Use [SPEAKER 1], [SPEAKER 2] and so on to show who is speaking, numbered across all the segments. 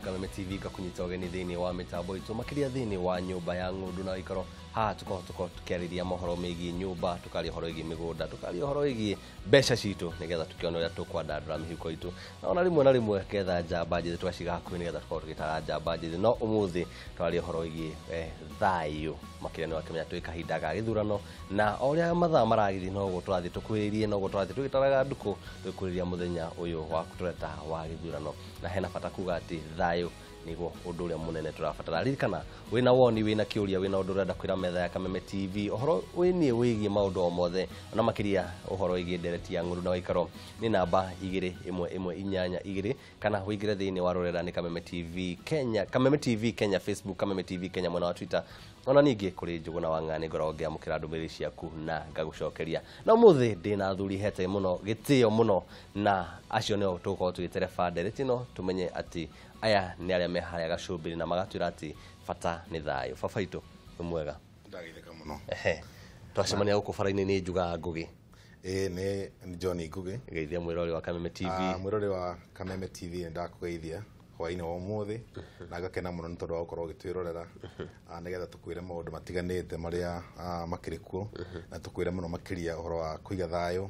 [SPEAKER 1] wa kameme tv ngakunyita ni thĩinĩ wa mĩtambo itũ makĩria thĩinĩ wa nyũmba ya ng'ũndũ na ikaro haha tukorwo tukorwo tukiarĩria mohoro megiĩ nyũmba tukaria ũhoro wĩgiĩ mĩgũnda tukaria ũhoro wĩgiĩ mbeca citũ nĩgetha tukĩone ũrĩa tũkwandandũra mĩhuko itu na ona rĩmwe na rĩmwe ketha njamba njĩthĩ twaciga hakuhĩ nigetha tũkorwo tũgĩtara njamba njĩthĩ no umuthi ũmũthĩ horo igi eh, thayu makĩria nĩ wakĩmenya twĩ kahinda ga githurano na oria mathaa maragithi noguo tũrathiĩ tũkuhĩrĩrie noguo tũrathiĩ tũgĩtaraga ndukũ twĩkũrĩria muthenya ũyũ wa tũreta wa githurano na hena bata kuga atĩ thayũ niguo undu uria munene turabatara ririkana wina woni wina kiuria wina undu urenda kwira metha ya kameme tv uhoro winie wigie maundu omothe na makiria uhoro igie ndereti ya ng'uru na waikaro ni namba igiri imwe imwe inyanya igiri kana wigire thiini wa rurenda ni kameme tv kenya kameme tv kenya facebook kameme tv kenya mwena wa twitter ona ningä kå rä njå na wang'a nä ngoragwo ngä amå kä ra ciaku na ngagåcokeria na må thä ndä na thuri hete må no gä tä na acio nä o tå korwo twä tereba ndereti no tå menye atä aya nä arä a me gacå mbä na magatuä ra atä bata nä thayå babaitå nä mwega
[SPEAKER 2] ndageithäka må no
[SPEAKER 1] twacemania gå kå bara-inä nä njuga ngå gä ä nä ngå gä
[SPEAKER 2] geithia mwä rorä wa kameme tv ah, mwä rorä wa kameme tv nä ndakå geithia hwainä wa må thä na ngakena må no nä tondå wa gå korwo å gä twä rorera ah, nä getha tå kwä re maå ndå matiganä te marä a ah, makä rä kuo na tå kwä re må no makä ria å horo wa iga thayå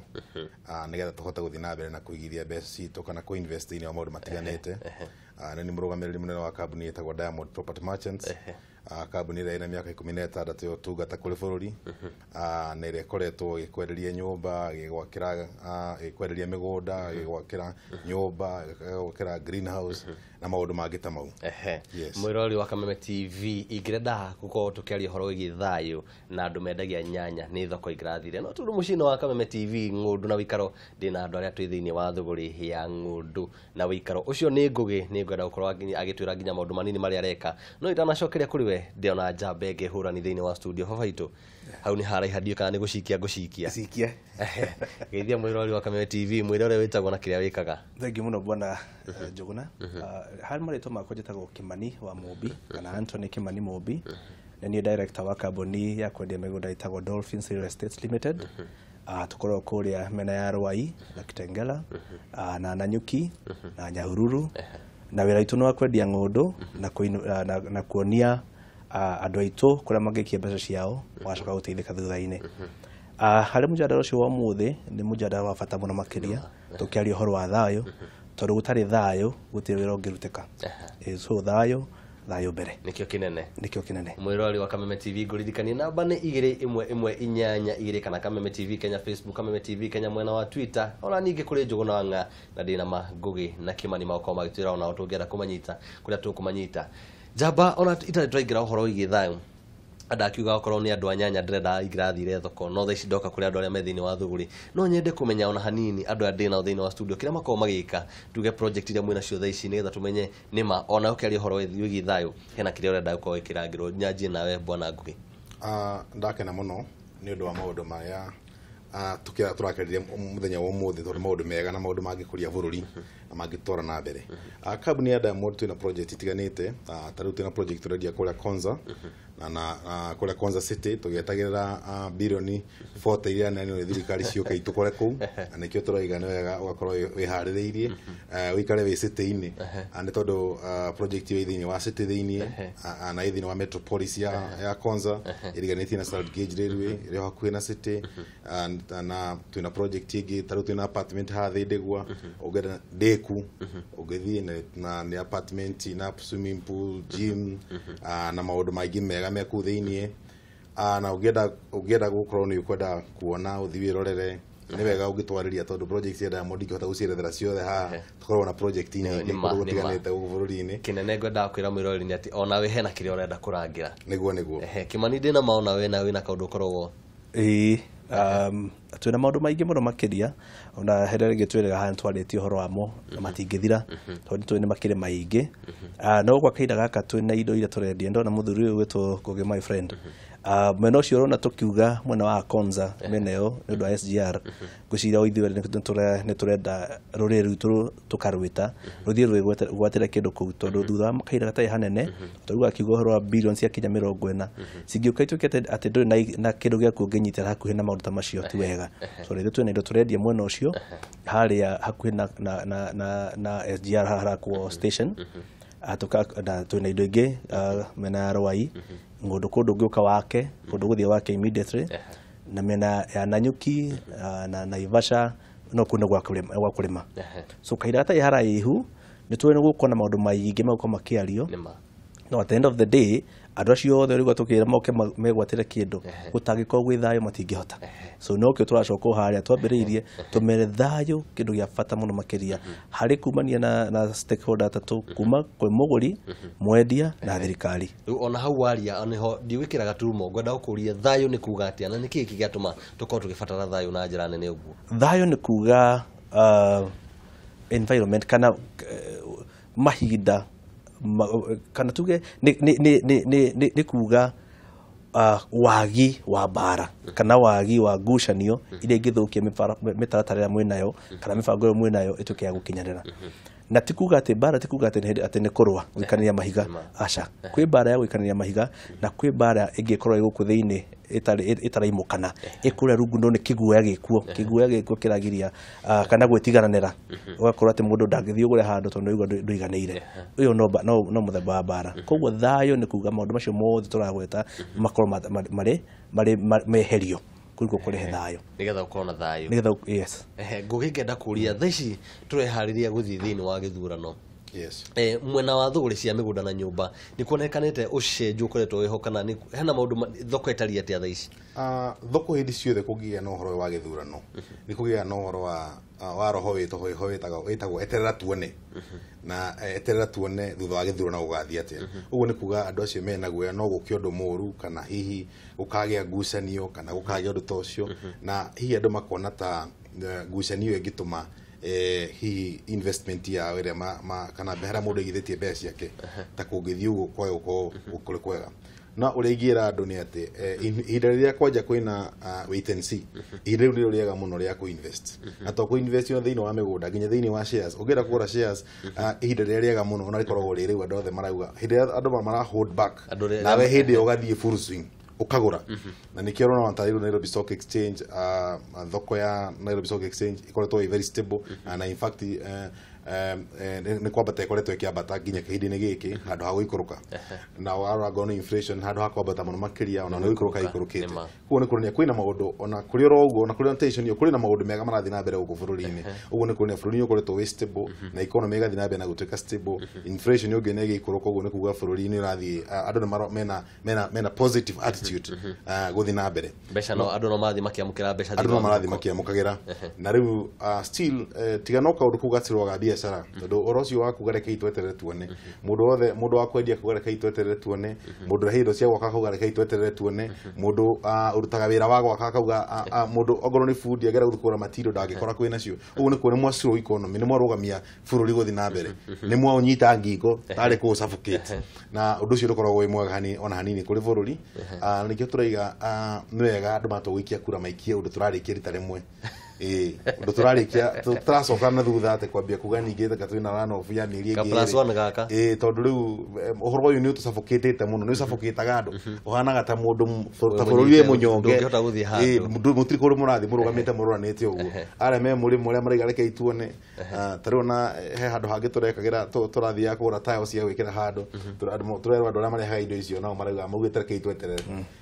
[SPEAKER 2] ah, nä getha tå hote gå thiä na mbere na kå igithia mbeca citå kana kå inä wa maå ndå matiganä te nä nä må rå gamä rä ri må nene wa kambuni ä tagwo Diamond Property Merchants Ah, kambuni ĩrĩa ĩna mĩaka ikũmi na ĩtandatũ ya ũtungata kũrĩ bũrũri uhuh. ah, na ĩrĩa ĩkoretwo ĩgĩkwenderia nyũmba ĩgĩgwakĩra ĩgĩkwenderia ah, mĩgũnda uhuh. ĩgĩgwakĩra uhuh. nyũmba ĩgĩgwakĩra greenhouse na maũndũ mangĩ ta mau
[SPEAKER 1] mwĩrori wa kameme tv ingĩrenda gũkorwo tũkĩaria ũhoro wĩgiĩ na andũ mendagia nyanya nĩ thoko ingĩrathire no tondũ mũciĩ-inĩ wa kameme tv ng'ũndũ na wĩikaro ndĩ na andũ arĩa twĩ thĩinĩ wa thũgũrĩ ya ng'ũndũ na wĩikaro ũcio nĩ ngũgĩ nĩ ngwenda gũkorwo agĩtwĩra nginya maũndũ manini marĩa areka no itanacokeria kũrĩ we ndiona njamba ĩngĩ hũrani thĩinĩ wa studio baba itũ hau nĩ haraiha ndiũ kana nĩ gũcikia ngũcikia cikia geithia mwĩrori wa kameme tv
[SPEAKER 3] mwĩre ũrĩa wĩtagwo na kĩrĩa wĩkaga thengi mũno bwana uh, mm-hmm. njũgũna mm-hmm. uh, harĩ marĩtwa makwa njĩtagwo kĩmani wa mũmbi mm-hmm. kana antony kĩmani mũmbi na niĩ director wa kambuni ya kwendia mĩgũnda ĩtagwo dolphins real estates limited uh, tukorwo kuria mena ya rwai na kitengela uh, na nanyuki na nyahururu na wĩra itũ nĩ wa kwendia ng'ũndũ na, na, uh, na, na kuonia andå aitå kå rä a mangä ikia mbeca ciao magacoka gå teithä ka thutha-inä mm-hmm. ah, harä må njandara å cio wa må thä nä må njandara wa bata må no makä ria mm-hmm. tå kä aria å horo wa thayå mm-hmm. tondå gå tarä thayå gå tirä wä ra å ngä rutä ka thayå thayå
[SPEAKER 1] mbere nikä o kä nene nikä o kä nene mwä rori wa kameme tv ngå ririkanie namba nä igä rä ä mwe ä mwe inyanya igä rä kana kameme tv kenya facebook kameme tv kenya mwena wa twitter ona ningä kå rä njå gå na wang'a na ndä na mangå gä na kä mani magokorwo magä twä ra onao tå ngä enda kå manyita kå rä a tå kå manyita jamba ona itarä tũraingä horo igä thayå andå akiuga okorwo nä andå anyanya ndärenda ingärathiä re thoko no tha ndoka kå rä andå arä a me thä inä wa thå no nyende kå menya ona hanini andå arĩa ndänao thä inä wa studio kä rä a makorwo magä ka tuge project iria mwä nacio tha ici nä getha tå menye nä ma ona å kä aria å horo wä thayå hena kä rä a å renda gå korwo gä kä rangä rwo nyanjie nawe bwana ngugi
[SPEAKER 2] ah, ndakena må no nä å ndå wa maå ndå Ah, tukira må muthenya wa umuthi tondu maundu mega na bå rå bururi na twara na mbere ah, kambuni ya Diamond na project te ta riu reria project rä a Konza na na, na kuria kwanza city tugetagira uh, bilioni 40 iria nani ni thirikari kai tukore ku na nikio turaiga ni wega ugakorwo wiharireirie uikare mhm. eh, wi city ini ni tondu project wi thini wa city thini na thini wa metropolis ya ya kwanza iriganitie thina South Gauge Railway ile mhm. hakuhi na city mhm. and na tuna project igi taru tuna apartment ha the degwa ogeda deku ungithie na ni apartment na swimming pool gym na maodo maingi mega meku thiini ah, na gå korwo nä å kwenda kuona wä rorere nä wega å ngä twarä ria project ya diamond hota gå ciethera ciothe haha tåkoragwo na project nyingä gå tiganä te bå rå
[SPEAKER 1] ri-inä kä nene ngwendaga kwä ra mwä rori atä ona wä hena kä rä a å renda kå rangä ra nä guo nä guo kä mani ndä na maona wena wä na kaå ndå
[SPEAKER 3] å koragwo Um, maingä må mhm. mhm. mhm. ah, no makä ria ona nä twarä haya å horo wamo na matingithira tondu twina makire maingi na gwa kaida gaka na indo iria rendia ndona muthuri two gå gä my friend Ah, mwena ucio urona tukiuga mwena wa Konza eh. mwena yo ni undu wa mm-hmm. SGR mm-hmm. ngwiciria o ithuĩ nĩ tũrenda rũrĩrĩ rwitũ tũkarwĩta mm-hmm. rũthiĩ rwĩgwatĩre kĩndũ kũu tondũ thutha wa kahinda gatarĩ hanene tũrĩu akiuga ũhoro wa bilioni kinya mĩrongo ĩna cingĩũka ituĩke atĩ ndũrĩ na kĩndũ gĩa kũngĩnyitĩra hakuhĩ na maũndũ ta macio ti eh. wega tondũ ithuĩ twĩna indo tũrendia mwena ũcio eh. harĩa hakuhĩ na, na, na, na, na SGR harakwo station atuka ah, na twina indo ingĩ ah, mena ya rwai ngundu kundu ngiuka wake kundu guthie wake immediately na mena ya Nanyuki ah, na Naivasha no kuna gwa kurima so kairata ihara ihu nitwe ni gukona maundu maingi magukorwo makiario no at the end of the day andå acio othe rä tå kä ra moke megwatä re kä ndå gå tangä korwo gwä thayå so no kä å tå racoka å harä a twambä rä irie tå mere thayå kä ndå gä a bata må no makä ria harä kumania na tatå kuma kwä må gå ri mwendia na thirikari ona hau waria nĩho ndigwä kä raga turumo ngwenda gå kå ria thayå nä
[SPEAKER 1] kuga atä na nä kä gä gä atå ma tå korwo tå gä batara thayå na njä nene å guo
[SPEAKER 3] thayå nä kuga uh, kana eh, mahinda kana tuge ni, ni, ni, ni, ni, kuga uh, wagi wa mbara kana wagi wa ngucanio iria ingithukia mĩtaratara mwä nayo kana nayo ä tuä ke ya ra na tikuga kuga atĩ tikuga ti kuga atĩ atĩ gå ikanä ria mahiga aca kwä mbara ya ria mahiga na kwä mbara gå kå thä inä ĩtaraimũkana ĩkũrĩa rungu no nĩ kĩguoya gĩkuo kĩguoya gĩkuo kĩragiria ah, kana gwĩtigananĩra mm-hmm. ũgakorwo ati mundu ndangĩthiĩ ũgũre handu tondu nĩũigua ndũiganĩire uyo no mũthemba wa mbara mm-hmm. koguo thayo ni kuga maundu macio mothe tũragweta mm-hmm. makorwo marĩ meherio kurigwo he thayo
[SPEAKER 1] nigetha ũkorwo na thayo nigetha yes ngugi ngenda kuria thaa ici tũreharĩria gũthiĩ wa githurano yes. eh, mwena wa thuguri cia migunda na nyumba ni kuonekanite ucenjio ukoretwo wiho kana ni hena maundu thoko ĩtariĩ atĩa tha ici
[SPEAKER 2] uh, thoko hĩndĩ ciothe kugia na horo wa gĩthurano mhm. ni kugia no horo wa wa roho wĩtwo ho wĩtagwo eterera tuone mhm. na e, eterera tuone thutha wa gĩthurano gũgathiĩ atĩa mhm. ũguo ni kuga andu acio mena ya no gũkĩa ndu muru kana hihi gũkagĩa ngucanio kana gũkagĩa ũndũ ta ũcio na hihi andu makona ta e, ngucanio ĩngĩtũma eh, hi investment ya ma, ma kana harĩa mũndũ aigithĩtie mbeca ciake ta kũngĩthiĩ ũguo kwayo gũkorwo mhm. kũrĩ kwega no ũrĩa ingĩra andũ nĩ atĩ eh, ihinda rĩrĩa kwanja kwĩna ah, wait and see mhm. ihinda rĩu nĩrĩo muno ria ku invest mhm. na to ku invest yo thini wa migunda ginya thini wa shares ũngĩenda kũgũra shares ah, ihinda rĩrĩa rĩega mũno ona rĩkoragwo rĩ ri andũ othe marauga hĩndĩ ĩrĩa andũ mara hold back na we ĩyo ugathie full swing ukagura mm -hmm. na nikio rona wantariro Nairobi Stock Exchange uh, uh, thoko ya Nairobi Stock Exchange ikoretwo very stable mm -hmm. na in fact uh, Eh, nä kwambata ĩkoretwo ĩkĩambata nginya kĩhinda-inĩ gĩkĩ handũ ha gũikũrũka na warangwo nĩ inflation handũ ha kwambata mũno makĩria ona nĩ gũikũrũka ĩikũrũkĩte koguo nĩ kuonania kwĩna maũndũ ona kũrĩ oro ũguo ona kũrĩ tension ĩyo kũrĩ na maũndũ mega marathiĩ na mbere gũkũ bũrũri-inĩ ũguo nĩ kuonania bũrũri-inĩ ũkoretwo wĩ stable na economy ĩgathiĩ na mbere na gũtuĩka stable inflation ũngĩ nĩ ĩgĩikũrũka ũguo nĩ kuga bũrũri-inĩ ũrathiĩ andũ nĩ mena mena mena positive attitude gũthiĩ na mbere
[SPEAKER 1] mbeca no andũ no marathiĩ makĩamũkĩra mbeca andũ no marathiĩ makĩamũkagĩra na rĩu
[SPEAKER 2] still eh, tiga no kaũndũ kũu gatirwaga biacara tondu oro cio waku gareke itweterere tuone mundu wothe mundu wa kwendia kugareke itweterere tuone mundu rehe indo cia gwaka kugareke itweterere tuone mundu urutaga wira wa gwaka akauga mundu ongorwo ni bundi agera guthukura matiro ndangikora kwina cio uguo ni kuo ni slow economy ni mwarugamia bururi guthi na mbere ni mwaũnyita ngingo tarĩ ku suffocate na undu ũcio ndukoragwo wi mwega hani ona hanini kuri bũrũri na nĩkĩo tũraiga nĩ wega andũ matũgũikia kura maikie undu tũrarĩkia rita rĩmwe ndå tå rarä kia tå na thutha atä kwambia kuga ningä theka twä na ranobu ya mä ri gaka tondå rä u å eh, horo å yå nä å tå cabokä tä te må no nä å cabokä taga andå å mm-hmm. hanaga ta må ndå ta bå rå ri wä må nyonge må tirikå rä må rathi må rå gamä te må roranä te å guo arä a me må rä må rä a maraiga reke ituone ah, tarä u na he handå hangä tå rekagä ra tå rathiä ya kå gå ra tayo cia gwä kä ra handå mm-hmm. tå rerwo andå arä a marehaga indo icio nao marauga maugä te reke itweterere mm.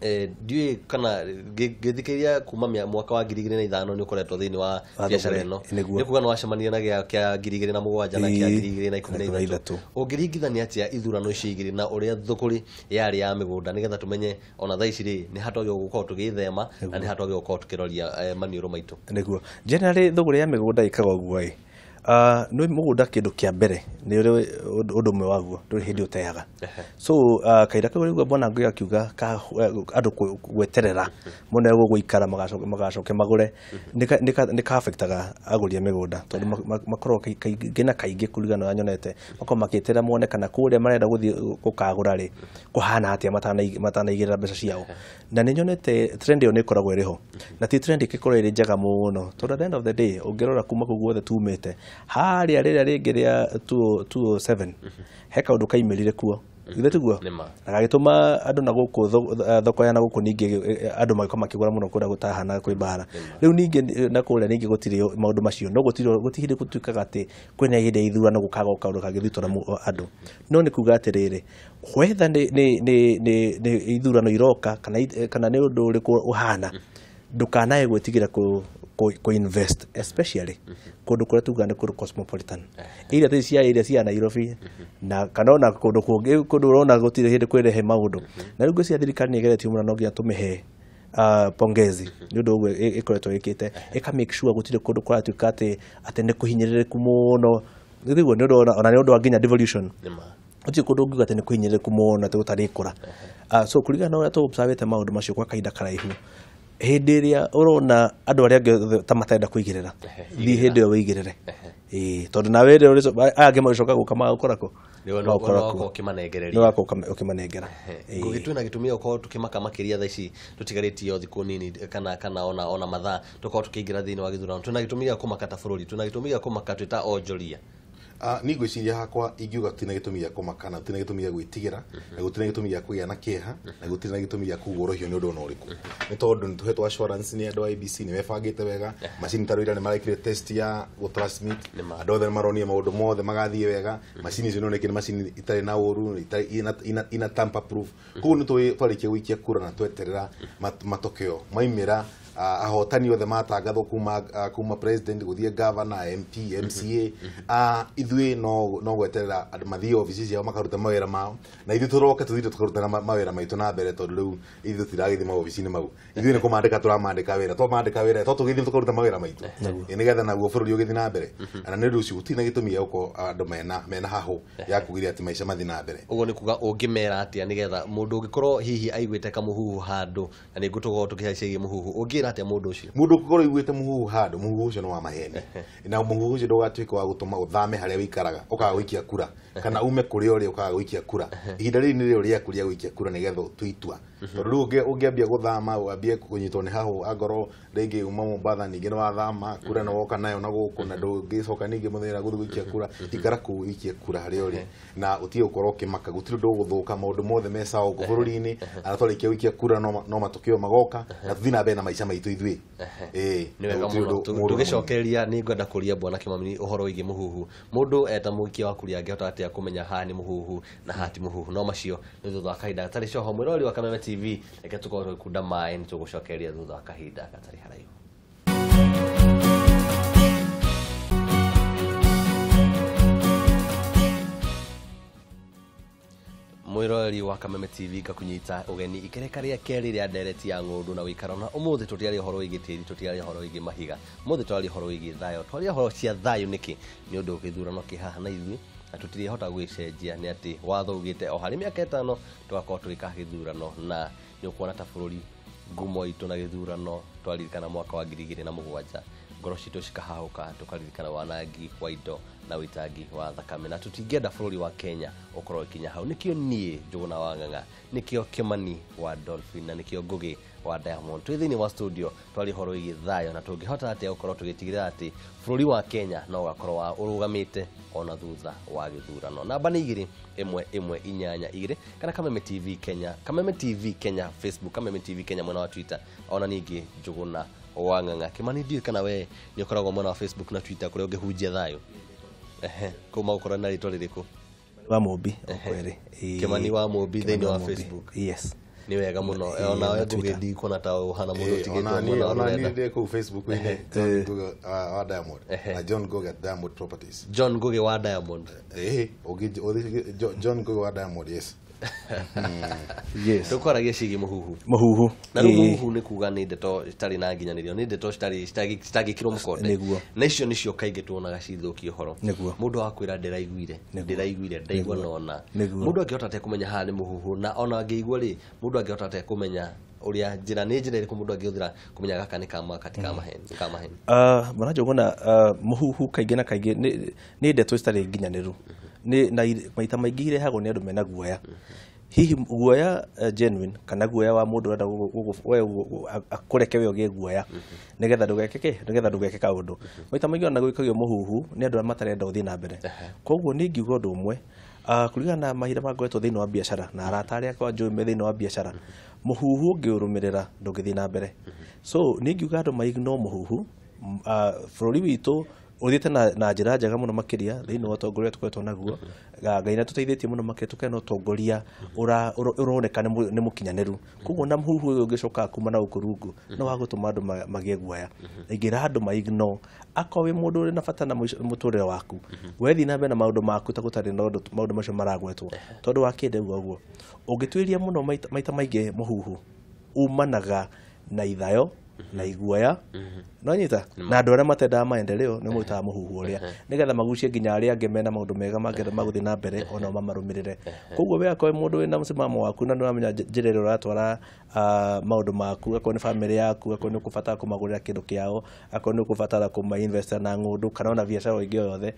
[SPEAKER 1] Eh, ndiä kana gä thikä ria kuma mwaka wa ngiri igĩrĩ na ithano nä å koretwo thä inä wa biacara ä nĩ kuga no wacemanire na gĩa a ngiri igĩrĩ na må na kĩa ngiri igĩrĩ na ikũmi na ithatũ å ngä ithurano icio igĩrĩ na å rä a yarä ya mä gå nda nä getha tå menye ona tha ici rĩ nä hatwagĩ gå tũgĩthema tå gä thema na nä hatwagĩ gå tũkĩroria tå kä roria maniå rå
[SPEAKER 3] generally thå gå rä ya mä gå nda ä kaga å guoä ah, nä må gå nda kä ndå kä a mbere nä å ndå å mwe waguo ndå rä hä ndä å teaga so uh, ah, kaira kau rä bwana ngä akiuga eh, andå gweterera må no gå gå ikara magacoke magå nä kabektaga agå mä gå nda tondå makorwo kaingä na kaingä kå nyonete makorwo makä mone kana kå marenda gå thiä gå kagå ra rä kå hana atä mbeca ciao na nä nyonete trend ä yo nä koragwo ä ho na ti trend kä korwo ä rä njega må no at the end of the day å kuma kå guothe tumä te harä a rä rä 207 mhm. he kaundu kaimerire kuo mhm. ithe tiguo na gagituma andu na guku thoko ya na guku ningi andu magika makigura muno kunda gutaha na mbara bara riu ningi na gå ningi maå ndå macio no gutiri atä kwä ati kwina ihinda ithura no gukaga kaundu kangithitwo na andå no nä kuga atä rä rä wetha ni ithurano iroka kana å eh, hana mhm. ndå kanae gwä tigä ra kuinvest especially mm-hmm. kundu kuria tuga ni kundu cosmopolitan eh. area ti cia area cia Nairobi mm-hmm. na kana ona kundu kungi kundu urona gutire hindi he maundu mm-hmm. na riu ngwiciria thirikari nä geretie må no nginya tumihe mä Uh, pongezi nä å ndå å guo ä koretwo ä kä te ä eh. ka gå tirä kå ndå kåratuä ka atä nä kå hinyä rä rä ku må no guo ona nä å ndå wa nginya gũtirĩ kũndũ ũngiuga atĩ nĩ kũhinyĩrĩrĩku mũno atĩ gũtarĩ kũra eh. uh, so kũringana na ũrĩa tũobsavĩte maũndũ macio kwa kaida karaihu hĩndĩ ĩrĩa ũrona andũ arĩa angĩ ta matenda kũigĩrĩra thiĩ hĩndĩ ĩyo wĩigĩrĩre ĩĩ tondå nawe rä aya angä magä coka gå ka magagåkora kå ũkĩmanengera gwĩtwä
[SPEAKER 1] na gä tå mi gũkorwo tå kä maka makĩria tha ici tå tigarä tio thikå nini kana kana ona ona mathaa tå korwo tå kä ingä ra thä wa gä thurano twä na gä tå mi gä kå maka ta bå rå ri twä na gä tå mi gä a kå maka twä ta onjoria
[SPEAKER 2] Uh, ah, ni ngwiciria hakwa ingiuga tina gitumi gĩa kũmakana tina gitumi gä gwĩtigĩra na gũtina gitumi gĩa kũgĩa na keha na gũtina kå gĩa kũguũrũhio nĩ ũndũ ona ũrĩkũ nĩ tondũ nĩ tuhetwo assurance nĩ andũ a ABC nĩ mebangĩte wega macini tarwira nä marekire test ya gũ transmit andũ othe nĩ maronire maũndũ mothe magathiĩ wega macini icio nĩ macini itarĩ na ũru ina, ina, ina tamper proof koguo nĩ twarĩkia gũikia kura na tweterera matokeo maimĩra uh, ahotani othe matangathwo kuma uh, kuma president guthie governor mp mca uh, mhm. ah, ithuĩ no no gweterera andũ mathiĩ obici ciao makaruta mawĩra mao na ithuĩ tũroka tũthire tũkarutana mawĩra maitu na mbere tondũ rĩu ithuĩ tũtiragĩthiĩ office ni mau ithuĩ nĩ kũmandĩka tũramandĩka wĩra mandika wĩra to tũgĩthiĩ tũkaruta mawĩra maitũ nĩgetha naguo bũrũri ũgĩthiĩ na mbere mhm. na nĩ ũndũ ũcio gũtirĩ na gĩtũmi gĩa gũkorwo andũ mena mena haho ya kugiria ati maisha mathi na mbere ugo ni kuga
[SPEAKER 1] ũngĩmera atĩa nĩgetha mundu ũngĩkorwo hihi aiguĩte kamuhuhu handũ na ni ngũtũgoo tũkĩhaicagie
[SPEAKER 2] mũhuhu ũngĩra ũngĩra atĩa mũndũ ũcio mũndũ ũkorwo iguĩte mũhuhu handũ mũhuhu ũcio no wa maheni na muhuhu ucio ndũgatuĩke wa gutuma uthame hare wikaraga ukaga wikia kura kana ume kuri uri ukaga guikia kura ihinda riri nirio riaku ria guikia kura nigetha tuitua tondu riu ambia guthama wambie kunyitwo ni haho agoro ringi uma mombatha ningi ni wathama kura na woka nayo na guku na ndu ngicoka ningi muthira guthu guikia kura tikara ku wikie kura haria uri na utie ukoro kimaka gutiru ndu guthuka maundu mothe mesa sawa guku ara tori ke twarikia kura no no matukio magoka na tuthi na mbere na maica maitu ithui tugicokereria
[SPEAKER 1] ni ngwenda kuria bwana kimamini uhoro wigi muhuhu mundu eta muikia waku ri angihota atia ya kumenya hani nä må huhu na hati må huhu no macio nä thutha wa kahinda gatarä coho mwä rori wa kameme tv reke tå korwo tå gä kunda maä nä tå gå cokeria thutha wa kahinda gatarä haraihu mwiroreri wa kameme tv ngakunyita ugeni ikereka ria keri ria ndereti ya ng'undu na wikaro na umuthi tutiaria horo igi tiri tutiaria horo igi mahiga muthi twaria horo igi thayo twaria horo cia thayo niki ni undu githurano ki haha na ithuĩ na tutirihota gwicenjia ni ati watho ugite o harĩ mĩaka ĩtano tũgakorwo tũgĩka gĩthurano na nĩ ũkuona ta bũrũri ngumo itũ na gĩthurano twaririkana mwaka wa ngiri igĩrĩ na mũgwanja ngoro citå cikahahåka tå karirikana wanangi wa indo na witangi wa thakame na tũtingĩenda bũrũri wa kenya ũkorwo ikinya hau nikio nie njũgũna wa ng'ang'a nĩkĩo kĩmani wa dolphin na nikio ngũgĩ wa diamond twĩ thĩinĩ wa studio twarĩ horo ĩgĩ thayo na tũngĩhota atĩa gũkorwo tũgĩtigĩrĩra atĩ bũrũri wa kenya no ũgakorwo wa urugamite ona thutha wa gĩthurano namba ni igiri ĩmwe ĩmwe inyanya igiri kana kameme tv kenya kameme tv kenya facebook kameme tv kenya mwena wa twitter ona ningĩ njũgũna wa ng'ang'a kimani ndiũĩ kana we nĩ ũkoragwo mwena wa facebook na twitter kũrĩa ũngĩhunjia thayũ ehe kũ magũkorwo na rĩtwa rĩrĩkũ
[SPEAKER 3] wa mũmbi kweri kimani
[SPEAKER 1] wa mũmbi thĩinĩ wa facebook yes nĩ wega mũno ona we ngugi ndikuona ta ũhana mũndũ ũtigĩtwo
[SPEAKER 2] kũu facebook-inĩ uh, wa diamond na john gogi at diamond properties john ngugi wa diamond john gogi wa diamond yes
[SPEAKER 1] Mm-hmm. yes tukoragia cigie må muhuhu na rä muhuhu nä kuga nä ndeto citarä na nginyanä nä ndeto citagä kirwo må konde na icio nä cio kaingä tuonaga cithå å horo må ndå wakwä ra ndä raiguire ndä raiguire ndaigua nona må ndå angä hota te kå menya haha nä må huhu na ona angä igua rä må ndå angä hota te kå menya uria njira nä njä ra ä rä kå må ndå angä hå thä ra kå menya gaka nä kamakati mm. ka maheni
[SPEAKER 3] ah, mwana ah, må huhu kaingä na kaingä nä ndeto citarä nginyanä ru mm -hmm na maita maingĩ irehagwo nĩ andå mena guoya hihi guoya eh, genuine kana guoya wa mundu renda akureke we ugie guoya nigetha ndugeke ki nigetha ndugeke kaundu maita maingi ona gwikagio muhuhu ni andu matarenda uthii na mbere koguo ni ngiuga undu umwe kuringana na mahira mangoretwo thiini wa biacara na arata aria kwa njui me thiini wa biacara muhuhu ungiurumirira ndungithi na mbere so ni ngiuga andu maigno muhuhu bũrũri witũ uthite na na njira njega muno makiria thiini wa tongoria tukwetwo naguo ngai na tuteithitie muno makiria tukena tongoria ura uroneka ni mukinyaniru koguo na muhuhu uyu ungicoka kuma na ukurungu no wa gutuma andu magie guaya ingira andu maigno akorwo wi mundu uri na bata na muturire waku wethi na mbere na maundu maku ta gutari na maundu macio maragwetwo tondu wa kinde guo ungituiria muno maita maingi muhuhu umanaga na ithayo na iguoya no nyita na andå arä a matendaga maendeleo nä må muhuhu må huhu å rä a nä getha magucie ginya arä angä mena maå ndå mega mangetha magå thiä na mbere ona mamarumirire mä rä re koguo wä akorwo må ndå wä na må waku na nä wamenya njä ra ratwara maå ndå maku akorwo nä family rä yaku akoe ni å kumagurira batara kå magå rä ra kä ndå kä ao akorwo nä å batara kå na ngå ndå kana ona biacara ingä oyothe yothe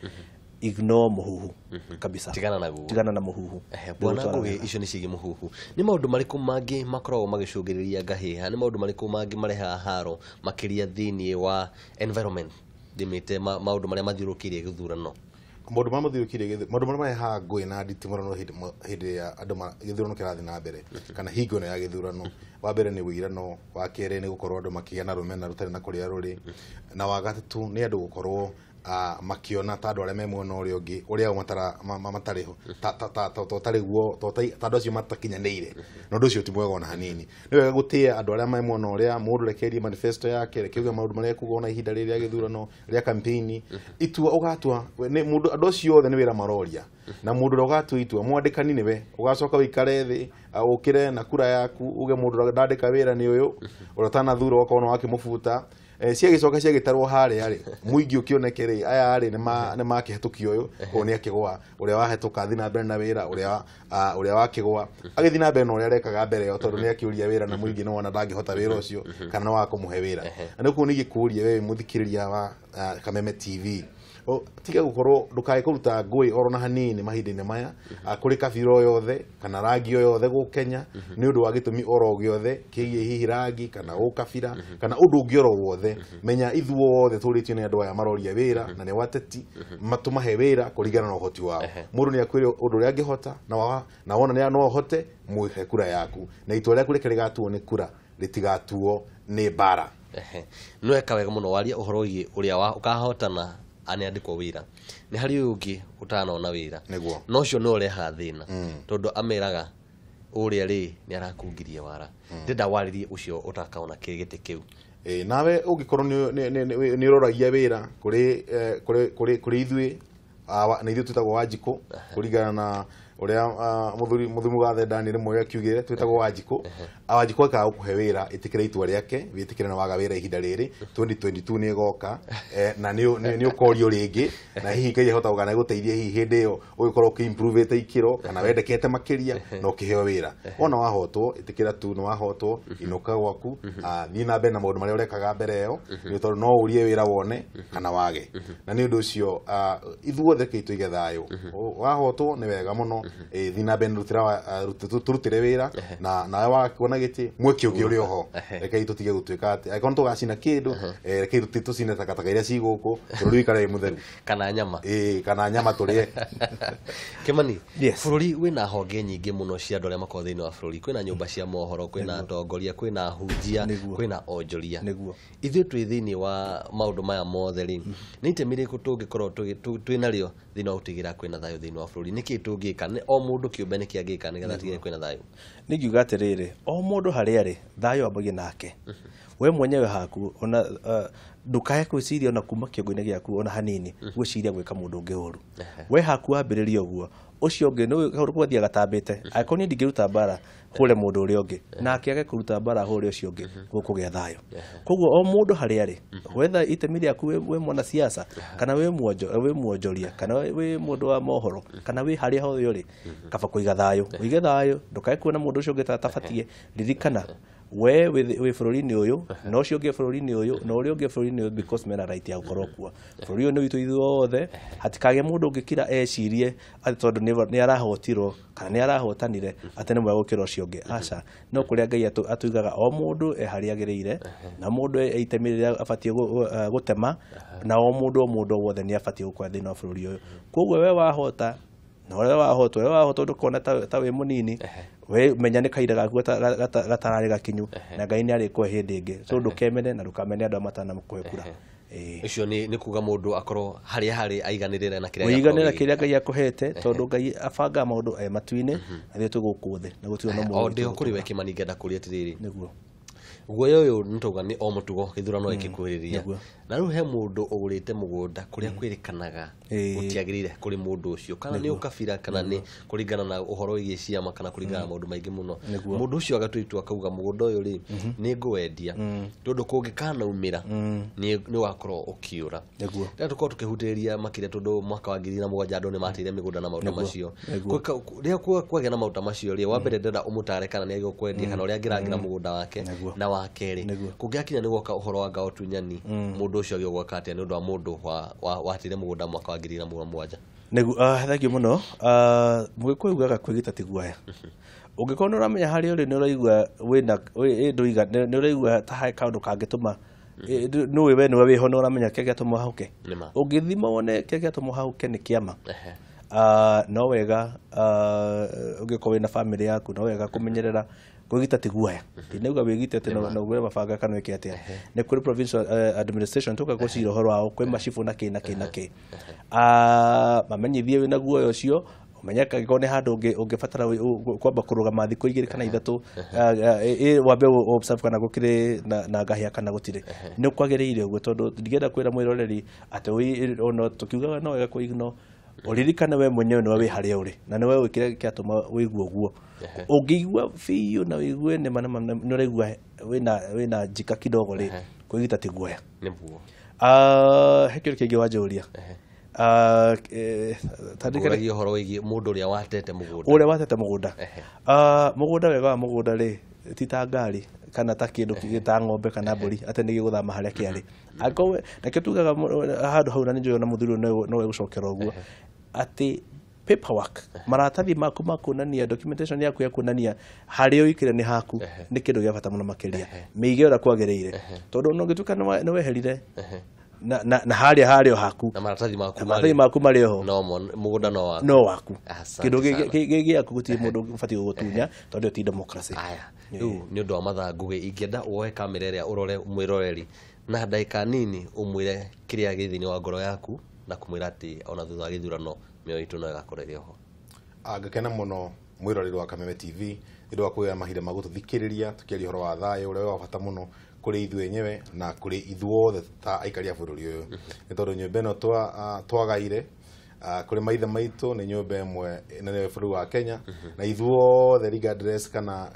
[SPEAKER 3] ignore muhuhu mhm. kabisa tigana na muhuhu eh, bwana nguhi
[SPEAKER 1] icio ni cigie muhuhu ni maundu mariku mangi makoragwo magicungiriria ngahiha ni maundu mariku mangi mareha haro makiria thini wa environment ndimite maundu maria mathiurukirie
[SPEAKER 2] githurano maundu marĩa mathiũrũkĩirie maundu marĩa marehaga ngũĩ na nditimũrano hĩndĩ ĩrĩa andũ gĩthurano kĩrathiĩ na mbere mhm. kana hingo ĩno ya gĩthurano wa mbere nĩ wĩirano wa kerĩ nĩ gũkorwo andũ makĩgĩa na rũmena rũtarĩ na kũrĩa rũrĩ mhm. na wa gatatũ nĩ andũ gũkorwo uh, makiona ta andå arä a me mwena å rä a å ngä å rä a matarä ho tarä guo tandå acio matakinyanä ire na å ndå å cio ti mwega ona hanini nä wega gå tä a andå arä a me mwena å rä a må ndå rekerie manifesto yake reke uge maå ndå marä a kuga ona ihinda rä rä a gä thurano rä a kampeni itua å gatua andå acio othe nä wä ra maroria na må ndå å gatua itua mwandäkani nä we å gacoka wä ikare thä å kä re na kura yaku uge må ndå ndandä ka wä ra nä å yå å rä a tanathura å gakorwo no wakä må buta arä må ingä å kä oneke rä aya rĩ nĩ makĩhetũkio å rä a wahetå ka wahetũka nambere na mbere na wĩra ũrĩa agä thiä nambere na å rä a rekaga mbere yo å ria wä ra na mũingĩ nĩ wona ra å cio kana nĩ wakũmũhe wĩra na nĩ kuo nĩ gĩkũria wee mũthikĩrĩria wa kameme tv tiga gukorwo ndukae kuruta ngui orona hanini mahinda-inä maya mhm. kå rä kabira yothe kana rangi o yothe gå kenya nä å ndå wa gä tå mi oro gäothe kä giä hihi rangi kana å kabira mhm. kana å ndå å ngä oro wothe mhm. menya ithuothe tå rä tio nä andå aya maroria wä ra na nä wateti matå mahe wä ra kå ringana na å hoti wao må ndå nä akwä re å ndå å rä a ngä hota na wona no hote mwä he kura yaku na itua rä a kå rä ke rä gatuo nä kura rä tigatuo nä mbara
[SPEAKER 1] no eka wega må no waria å horo å rä a ukahotana aneandikwo wira nä harä å ngä å tanona wä ra na å cio no å reha thä na tondå ameraga å rä a rä nä arakungirie wara ndenda warä rie å cio å takaona gä tä kä u
[SPEAKER 2] nawe å ngä korwo nä å roragia wä ra kå rä ithuä nä ithuä twä tagwo wanjikå kå ringana na uria ah, muthuri muthuri gathe Daniel Moyo akiugire twetagwo Wanjiku ah, Wanjiku ka kuhe wira itikira itwa riake witikira na waga wira ihinda riri 2022 ni goka na ni ni ukorio ringi na hihi kai hota ugana guteithia hihi hinde yo ugikorwo ki improve te ikiro kana wendekete makiria no ukiheo wira ona wahotwo itikira tu no wahotwo mhm. inoka gwaku mhm. ah, ni na mbere na maundu maria urekaga mbere yo mhm. ni tondu no urie wira wone kana wage na ni undu ucio ithuothe kitu igethayo wahotwo ni wega muno Mm-hmm. Eh, thina eh, turutire wira eh. na nawe wakuona giti mweke ungi uri oho rekei tutige gutuika ati akorwo tugacina kindu rekei tucine takataka iria ci guku bururi wikare mutheru kana nyama kana nyama turie kimani bururi wina honge nyingi muno
[SPEAKER 1] cia andu aria makoragwo thiini wa bururi kwina nyumba cia mohoro kwina atongoria kwina ahunjia kwina onjoria ithuĩ twĩ thĩinĩ wa maundu maya mothe rĩ mm-hmm. nä itemi rä kå tå ngä korwo twä narä o thä inä wa gå tigä ra kwä na thayå thä inä wa bå rå ri nä kä tå ngä ka o mundu kiumbe kwä na thayå tige
[SPEAKER 3] kwina atä rä rä o mundu haria ari thayå ambagia nake mhm. we mwenyewe haku ona uh, kwä ciria ona kuma ongo-inä gä aku ona hanini ndå å ngä å ru we haku å guo ucio ngi nä gwathia gatambite angä niä ndingä ruta mbara hå re må ndå å rä a å ngä na akä age kå ruta mbara hå re å cio ngä gå kå gä a thayå koguo o må ndå harä wetha itemi rä aku wä mwanasiasa kana wä mwonjoria kana wä må ndå wa mohoro kana wä harä a hothe rä kaba kå iga thayå å ige thayå ndå kuona må ndå å cio å ngä tatabatie ririkana we wä bå rå ri-inä å yå na å cio å ngä bå rå ri-inä å yå na å rä a å ngä bå rå ri-inä å yå mena right ya gå korwo kuo bå rå ri å yå nä witå ithuothe hatikagä må ndå å ngä kira ecirie atä tondå nä arahotirwo kana nä arahotanire atä nä mwega gå kä ra å cio å ngä no kå rä a ngai atuigaga o må ndå e harä agä rä ire na må ndå eitemä e rä rä abatiä gå eh, tema na o må ndå o må ndå wothe nä abatiä gå kora thä inä wa bå rå ri å yå koguo we wahota na å rä a wahota å rä a wahota ndå kona ta wä må nini we menya nä kaira gaku gatararä gakinyu na ngai nä arä kwe hä ndä ngä so ndå kemene na ndå kamene andå arä a matanamkå he kura
[SPEAKER 1] nä kuga må ndå akorwo harä a harä aiganä rä re na kä e na kä rä a
[SPEAKER 3] ngai hete tondå ngai abangaga maå ndå e matu-inä athiä tå gå kå thä na gå tirä no ndä ho kå rä we kä maningenda kå rä atä rä rä guoya å yå nä twauga nä
[SPEAKER 1] o må tugo gä thurano gä kä kuhä rä ria na rä u he må ndå å rä te må nda kå rä mm. a kwä rä kanaga gå tiagä rä ire kå rä må ndå å cio kana nä å kabira kana nä kå ringana na å horo igä ciama kana kå ringana na mm. maå ndå maingä må no må ndå å cio agatå itua akauga må gånda å yå rä mm-hmm. nä ngå wendia mm. ndå kå ngä kanaumä ra nä ågakorwo å kä å ra rä a tå korwo tå kä hutä rä ria makä ria tondå mwaka wa ngiri na mũgwanja andå nä mateire mä na maå macio rä a na maå ta macio rä wambere ndenda å må tare kana nä agä kwendia kana å rä a angä rangä ra må nda wake na wakerä kå ngä akinya nä gwoka å horo wa ngao tunyani må ndå undu ucio giugwaka nä å ndå wa må watire nda mwaka wa ngiri
[SPEAKER 3] igĩrĩ na mĩrongo mũgwanja nĩguo ah, thengio mũno ah, mũgĩkũyũ ugaga kwĩgita ti guoya ũngĩkorwo nĩ ũramenya harĩa ũrĩ nĩ ũraigua wĩna ndũiga nĩ ũraigua ta he kaũndũ kangĩtũma mm-hmm. nĩũĩ we nĩwe wĩho nĩ ũramenya kĩrĩa gĩatũmwo hahũke ũngĩthima wone kĩrĩa ke nä nĩ kĩama Ah, no wega ah, ũngĩkorwo wĩna bamĩrĩ yaku no wega kũmenyerera kwĩgita mm-hmm. ti guoya ndinauga wĩgite atĩ na ũgure mabanga kana wĩke atĩa mm-hmm. nĩ kũrĩ provincial eh, administration tũka gũcira ũhoro wao kwĩ mm-hmm. macibũ na kĩ na kĩ na kĩ ah, mamenyithie wĩna guoya ũcio ũmenye angĩkorwo nĩ handũ ũngĩbatara kwamba kũrũgama thikũ igĩrĩ kana ithatũ wambe observe kana gũkĩrĩ na ngahĩa kana gũtirĩ nĩ kwagĩrĩire ũguo tondũ ndingĩenda kwĩra mwĩroreri atĩ ona tũkiugaga no wega kũigno uririkane we mwenyewe niwe wĩ harĩa ũrĩ na niwe ũĩ kĩrĩa kĩatũma wĩigue ũguo ũngĩigua biũ na wĩigue nĩ ũraigua wĩna njika kidogo rĩ kwĩgita ti guoya ah, he kĩndũ kĩngĩ wanjũria ah, eh, tandĩkagia ũhoro wĩgiĩ mũndũ ũrĩa watete mũgũnda ũrĩa watete mũgũnda ah, mũgũnda wega wa mũgũnda rĩ ti ta ngari kana ta kĩndũ kĩngĩ ta ng'ombe kana mbũri atĩ nĩ gĩgũthama harĩa kĩarĩ mm-hmm. angĩkorwo nakĩo tugaga eh, handũ hau na nĩ njũĩ ona mũthuri ũyũ no egũcokera ũguo ati paperwork maratathi maku ma kuonania documentation yaku ya kuonania harĩa ũikire ni haku nĩ kĩndũ gĩa bata mũno makĩria mĩige ũrĩa kwagĩrĩire tondũ no ũngĩtuĩka nĩ weherire na, na, na hali hali haku na maratathi maku maratathi maku marĩ ho no mugunda no waku no waku kindu kĩndũ gĩgĩaku gũtirĩ mũndũ ũbatiĩ
[SPEAKER 1] gutunya tondu ti democracy aya rĩu ni ndu amatha ngugi ingĩenda woe kamera ya urore mwiroreri na ndagĩka nini umwire kiria githini wa ngoro yaku na kumwĩra atĩ ona thutha githurano gĩthurano nä itå na gakora rä oho
[SPEAKER 2] angakena ah, må no mwä rorä wa kameme tv nä ndå wa kwä mahinda magå tå thikä rä ria å horo wa thayå å rä a wa bata må no kå rä ithuä enyewe na kå rä ithuothe ta ikaria bå rå ri å yå mm-hmm. nä tondå nyå ä no ah, twagaire ah, kå rä maithe maitå nä nyå mba ä mwe nene bå rå ri wa kenya mm-hmm. na ithuothe kana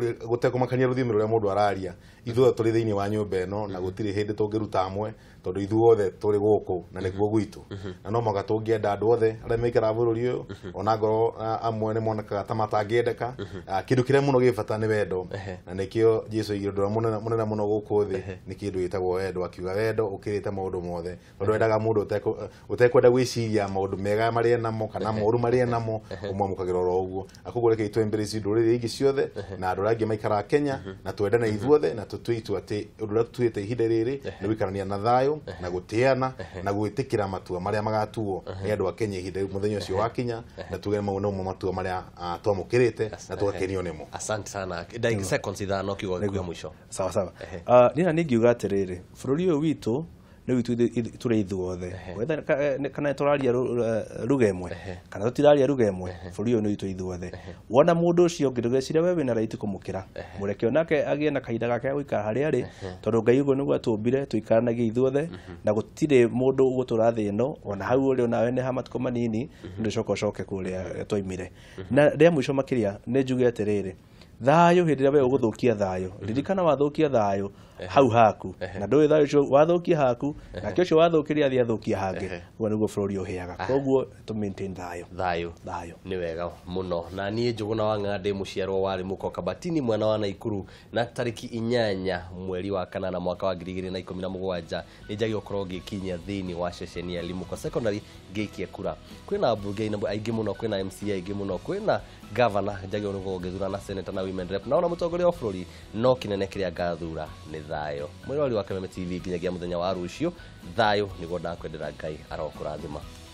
[SPEAKER 2] gå tekå makania rå thiä rå rä a må ndå araria ithuothe tå rä thä inä wa nyå mba ä no na mm-hmm. gå tirä hä ndä tå ngä ruta amwe tondå ithuothe tå rä gå na nä guo gwitå mm-hmm. na no maka tå ngä enda andå othe arä mm-hmm. a maikara bå rå ri å yå ona ngoro amwe nä monekaga ta matangä endeka kä mm-hmm. ndå kä rä a må no gä bata nä wendo na nä kä o jesu aigä ndå rä a må nene må no gå kå thä nä kä ndå gä tagwo wendo akiuga wendo å kä rä te maå ndå mothe tondå wendaga må ndå å tekwenda gwä ciria maå ndå mega marä namo kana moru marä namo å mwamå ro å guo akoguo reke itå ndå rä rä ingä ciothe na andå arä angä maikaraga kenya na twendane ithuothe na tå tuä itua atä å ndå å rä a tå tuä te ihinda rä rä nä gå ikarania na thayå na gutiana na gwitikira matua maria magatuo ni andu a Kenya ihinda muthenya cio wakinya na tuge mau no matua maria twamukirite na twakenio nimo
[SPEAKER 1] asante sana dai seconds ithano kiwa kiugo mwisho sawa sawa
[SPEAKER 3] uh, nina ningiuga atiriri bururi uyu witu nä tå rä ithu othe kana tå raria ruga eh, mwe kana tå tiraria ruga ä mwe bå rå å yå nä witå ithu wona må ndå å cio ngä ndå we wä na raiti kå må kä ra må reke onake agä e na kahinda gake gå ikara harä arä tondå ngai å guo nä guo atå mbire tå ikaranagia ithuothe mhm. na gå tirä må ndå gå tå ra thä no ona hau å rä onawe nä ha matukå manini mhm. ndå coka å coke kå rä a eh, twaimire mhm. na rä a må ico makä ria nä njuge atä rä rä thayå hä ndä ä rä a we å gå thå kia thayå ririkana wathå kia thayå hau haku na ndå thayå cio wathokia haku nake å cio wathokäria athiä athokia hangä guo nä guo bå rå ri å hä aga koguo tå
[SPEAKER 1] nä wega må no na niä njå na wa ng'andä må ciarwo warä må koka mwena wa naikuru na tariki inyanya mweri wa kanana mwaka wa ngiri igä rä na ikå mi na må gwanja nä njagä gũkorwo thä inä wa ceceni ya limũko secondary ngĩikia kura kwĩna ambunge aingĩ mũno kwĩna mca aingĩ mũno kwĩna gavana njagi å gå ngä thura na senator na women rep na ona må tongoria wa bå rå ri no kä nene kä rä a ngathura nä thayå mwä rori wa kameme tv nginyagia må thenya wa rå cio thayå nä guo ndakwendera ngai arokå rathima